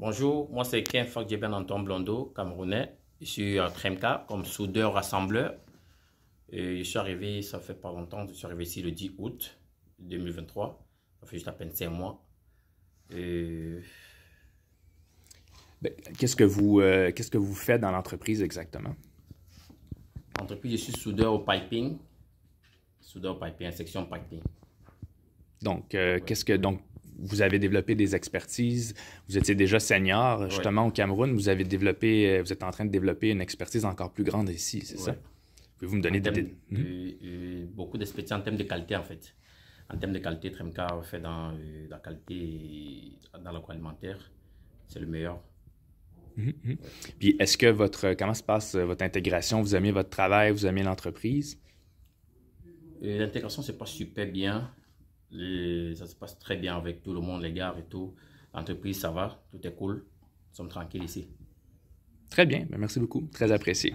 Bonjour, moi c'est Ken fogjeben Anton Blondo, camerounais. Je suis à Tremka comme soudeur rassembleur. Et je suis arrivé, ça fait pas longtemps, je suis arrivé ici le 10 août 2023. Ça fait juste à peine 5 mois. Ben, qu'est-ce, que vous, euh, quest que vous faites dans l'entreprise exactement? Entreprise, je suis soudeur au piping. Soudeur au piping, section piping. Donc, euh, qu'est-ce que donc vous avez développé des expertises. Vous étiez déjà senior, justement, au Cameroun. Vous avez développé, euh, vous êtes en train de développer une expertise encore plus grande ici, c'est ça? Pouvez-vous me donner des... Hmm? Euh, beaucoup d'expertise en termes de qualité, en fait. En termes de qualité, Tremka fait dans euh, la qualité, dans l'agroalimentaire, c'est le meilleur. Hum, hum. Puis est-ce que votre, comment se passe votre intégration? Vous aimez votre travail, vous aimez l'entreprise? L'intégration c'est pas super bien ça se passe très bien avec tout le monde, les gars, et tout. L'entreprise, ça va, tout est cool. Nous sommes tranquilles ici. Très bien, ben, merci beaucoup, très apprécié.